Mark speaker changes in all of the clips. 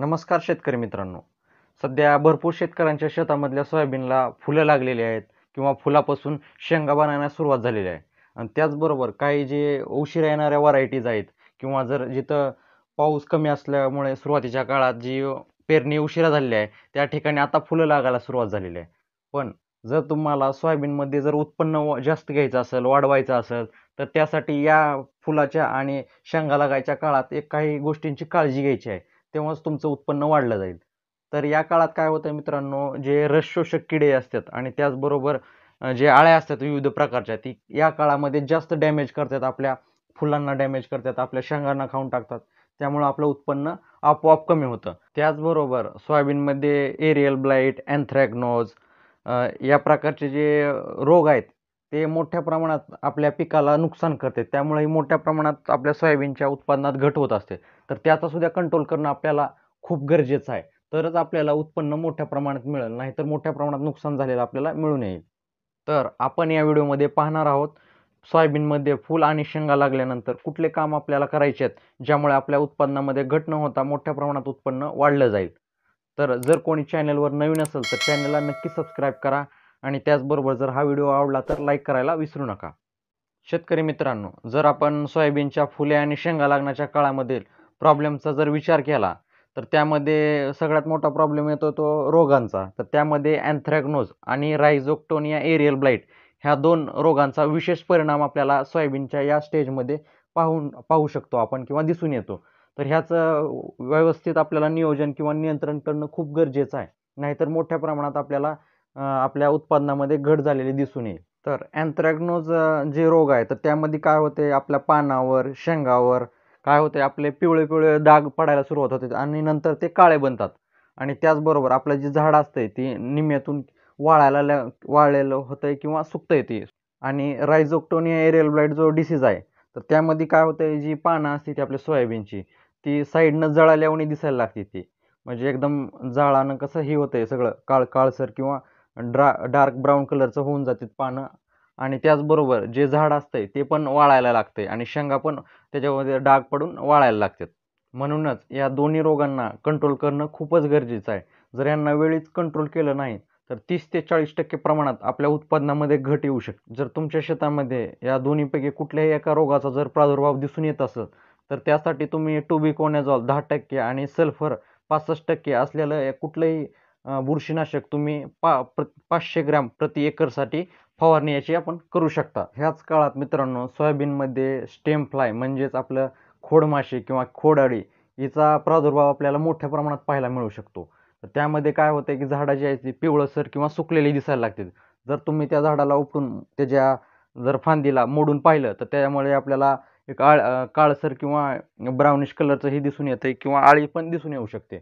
Speaker 1: नमस्कार शेतकरी मित्रांनो सध्या भरपूर शेतकऱ्यांच्या शेतामधल्या सोयाबीनला फुलं लागलेली आहेत किंवा फुलापासून शेंगा बनायला सुरुवात झालेली आहे आणि त्याचबरोबर काही जे उशिरा येणाऱ्या व्हरायटीज आहेत किंवा जर जिथं पाऊस कमी असल्यामुळे सुरुवातीच्या काळात जी पेरणी उशिरा झालेली आहे त्या ठिकाणी आता फुलं लागायला सुरुवात झालेली आहे पण जर तुम्हाला सोयाबीनमध्ये जर उत्पन्न जास्त घ्यायचं असेल वाढवायचं असेल तर त्यासाठी या फुलाच्या आणि शेंगा लागायच्या काळात एक काही गोष्टींची काळजी घ्यायची आहे तेव्हाच तुमचं उत्पन्न वाढलं जाईल तर या काळात काय होतं मित्रांनो जे रसशोषक किडे असतात आणि त्याचबरोबर जे आळ्या असतात विविध प्रकारच्या ती या काळामध्ये जास्त डॅमेज करतात आपल्या फुलांना डॅमेज करतात आपल्या शेंगांना खाऊन टाकतात त्यामुळं आपलं उत्पन्न आपोआप कमी होतं त्याचबरोबर सोयाबीनमध्ये एरियल ब्लाईट अँथ्रॅग्नोज या प्रकारचे जे रोग आहेत ते मोठ्या प्रमाणात आपल्या पिकाला नुकसान करते त्यामुळेही मोठ्या प्रमाणात आपल्या सोयाबीनच्या उत्पादनात घट होत असते तर त्याचा सुद्धा कंट्रोल करणं आपल्याला खूप गरजेचं आहे तरच आपल्याला उत्पन्न मोठ्या प्रमाणात मिळेल नाहीतर मोठ्या प्रमाणात नुकसान झालेलं आपल्याला मिळून येईल तर आपण या व्हिडिओमध्ये पाहणार आहोत सोयाबीनमध्ये फूल आणि शेंगा लागल्यानंतर कुठले काम आपल्याला करायचे आहेत ज्यामुळे आपल्या उत्पन्नामध्ये घट न होता मोठ्या प्रमाणात उत्पन्न वाढलं जाईल तर जर कोणी चॅनलवर नवीन असेल तर चॅनलला नक्की सबस्क्राईब करा आणि त्याचबरोबर जर हा व्हिडिओ आवडला तर लाईक करायला विसरू नका शेतकरी मित्रांनो जर आपण सोयाबीनच्या फुले आणि शेंगा लागण्याच्या काळामध्ये प्रॉब्लेमचा जर विचार केला तर त्यामध्ये सगळ्यात मोठा प्रॉब्लेम येतो तो रोगांचा तर त्यामध्ये अँथ्रॅग्नोज आणि रायझोक्टोनिया एरियल ब्लाईट ह्या दोन रोगांचा विशेष परिणाम आपल्याला सोयाबीनच्या या स्टेजमध्ये पाहून पाहू शकतो आपण किंवा दिसून येतो तर ह्याचं व्यवस्थित आपल्याला नियोजन किंवा नियंत्रण करणं खूप गरजेचं आहे नाहीतर मोठ्या प्रमाणात आपल्याला आपल्या उत्पादनामध्ये घट झालेली दिसून येईल तर अँथ्रॅग्नोज जे रोग आहे तर त्यामध्ये काय होते आपल्या पानावर शेंगावर काय होतंय आपले पिवळे पिवळे डाग पडायला सुरुवात होते आणि नंतर ते काळे बनतात आणि त्याचबरोबर आपलं जी झाड असतंय ती निम्यातून वाळायला वाळलेलं होतंय किंवा सुकतं येते आणि रायझोक्टोनिया एरियल ब्लाइट जो डिसीज आहे तर त्यामध्ये काय होतंय जी पानं असते ती आपल्या सोयाबीनची ती साईडनं जळाल्यावणी दिसायला लागते ती म्हणजे एकदम जाळानं कसं हे होतंय सगळं काळ काळसर किंवा ड्रा डार्क ब्राऊन कलरचं होऊन जाते पानं आणि त्याचबरोबर जे झाड असतंय ते पण वाळायला लागते आणि शेंगा पण त्याच्यामध्ये डाग पडून वाळायला लागतात म्हणूनच या दोन्ही रोगांना कंट्रोल करणं खूपच गरजेचं आहे जर यांना वेळीच कंट्रोल केलं नाही तर तीस ते चाळीस टक्के प्रमाणात आपल्या उत्पादनामध्ये घट येऊ शकते जर तुमच्या शेतामध्ये या दोन्हीपैकी कुठल्याही एका रोगाचा जर प्रादुर्भाव दिसून येत असेल तर त्यासाठी तुम्ही कोण्याजॉल दहा टक्के आणि सल्फर पासष्ट टक्के असलेलं कुठलंही बुरशीनाशक तुम्ही पा पाचशे ग्रॅम प्रति एकरसाठी फवारणी याची आपण करू शकता ह्याच काळात मित्रांनो सोयाबीनमध्ये स्टेम फ्लाय म्हणजेच आपलं खोडमाशी किंवा खोडाळी हिचा प्रादुर्भाव आपल्याला मोठ्या प्रमाणात पाहायला मिळू शकतो तर त्यामध्ये काय होतं की झाडं जी आहेत ती पिवळसर किंवा सुकलेली दिसायला लागतील जर तुम्ही त्या झाडाला उपटून त्याच्या जर फांदीला मोडून पाहिलं तर त्यामुळे आपल्याला एक आळ काळसर किंवा ब्राउनिश कलरचंही दिसून येतं किंवा आळी पण दिसून येऊ शकते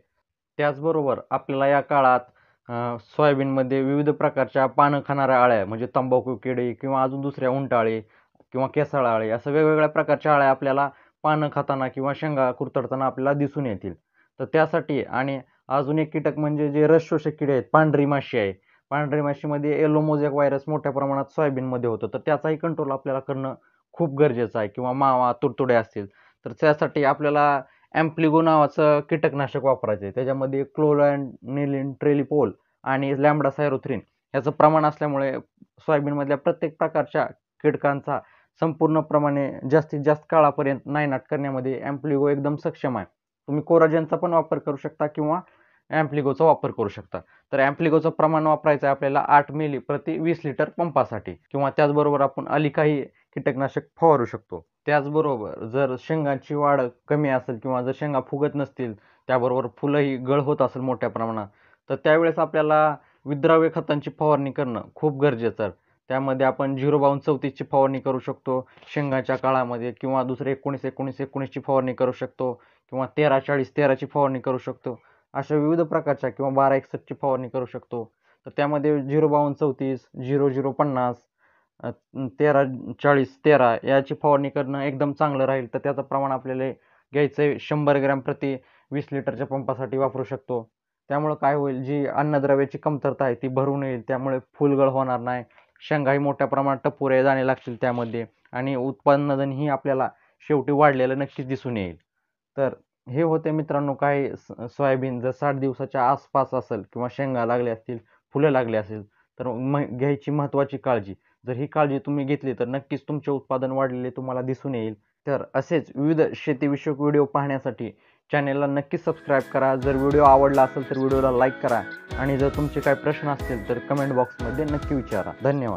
Speaker 1: त्याचबरोबर आपल्याला या काळात सोयाबीनमध्ये विविध प्रकारच्या पानं खाणाऱ्या आळ्या म्हणजे तंबाखू किडे किंवा अजून दुसऱ्या उंटाळे किंवा केसाळ आळे असं वेगवेगळ्या प्रकारच्या आळ्या आपल्याला पानं खाताना किंवा शेंगा कुरतडताना आपल्याला दिसून येतील तर त्यासाठी आणि अजून एक कीटक म्हणजे जे रसशोषक किडे आहेत पांढरी माशी आहे पांढरी माशीमध्ये एलोमोजेक व्हायरस मोठ्या प्रमाणात सोयाबीनमध्ये होतं तर त्याचाही कंट्रोल आपल्याला करणं खूप गरजेचं आहे किंवा मावा तुडतुडे असतील तर त्यासाठी आपल्याला ॲम्प्लिगो नावाचं कीटकनाशक वापरायचे त्याच्यामध्ये क्लोरॅन निलिन ट्रेलिपोल आणि लॅम्बडा सायरोथ्रिन याचं प्रमाण असल्यामुळे सोयाबीनमधल्या प्रत्येक प्रकारच्या कीटकांचा संपूर्णप्रमाणे जास्तीत जास्त काळापर्यंत नायनाट करण्यामध्ये ॲम्प्लिगो एकदम सक्षम आहे तुम्ही कोराजनचा पण वापर करू शकता किंवा ॲम्प्लिगोचा वापर करू शकता तर अँप्लिगोचं प्रमाण वापरायचं आहे आपल्याला आठ मिली प्रति वीस लिटर पंपासाठी किंवा त्याचबरोबर आपण काही कीटकनाशक फवारू शकतो त्याचबरोबर जर शेंगांची वाढ कमी असेल किंवा जर शेंगा फुगत नसतील त्याबरोबर फुलंही गळ होत असेल मोठ्या प्रमाणात तर त्यावेळेस आपल्याला विद्राव्य खतांची फवारणी करणं खूप गरजेचं आहे त्यामध्ये आपण झिरो बावन चौतीसची फवारणी करू शकतो शेंगाच्या काळामध्ये किंवा दुसरे एकोणीस एकोणीस एकोणीसची फवारणी करू शकतो किंवा तेरा चाळीस तेराची फवारणी करू शकतो अशा विविध प्रकारच्या किंवा बारा एकसष्टची फवारणी करू शकतो तर त्यामध्ये झिरो बावन चौतीस झिरो झिरो पन्नास तेरा चाळीस तेरा याची फवारणी करणं एकदम चांगलं राहील तर त्याचं प्रमाण आपल्याला घ्यायचं आहे शंभर ग्रॅम प्रति वीस लिटरच्या पंपासाठी वापरू शकतो त्यामुळं काय होईल जी अन्नद्रव्याची कमतरता आहे ती भरून येईल त्यामुळे फुलगळ होणार नाही शेंगाही मोठ्या प्रमाणात टपुऱ्या जाणे लागतील त्यामध्ये आणि उत्पादनही आपल्याला शेवटी वाढलेलं नक्कीच दिसून येईल तर हे होते मित्रांनो काही सोयाबीन जर साठ दिवसाच्या आसपास असेल किंवा शेंगा लागल्या असतील फुलं लागली असेल तर म घ्यायची महत्त्वाची काळजी जर ही काळजी तुम्ही घेतली तर नक्कीच तुमचे उत्पादन वाढलेले तुम्हाला दिसून येईल तर असेच विविध शेतीविषयक व्हिडिओ पाहण्यासाठी चॅनेलला नक्कीच सबस्क्राईब करा जर व्हिडिओ आवडला असेल तर व्हिडिओला लाईक करा आणि जर तुमचे काही प्रश्न असतील तर कमेंट बॉक्समध्ये नक्की विचारा धन्यवाद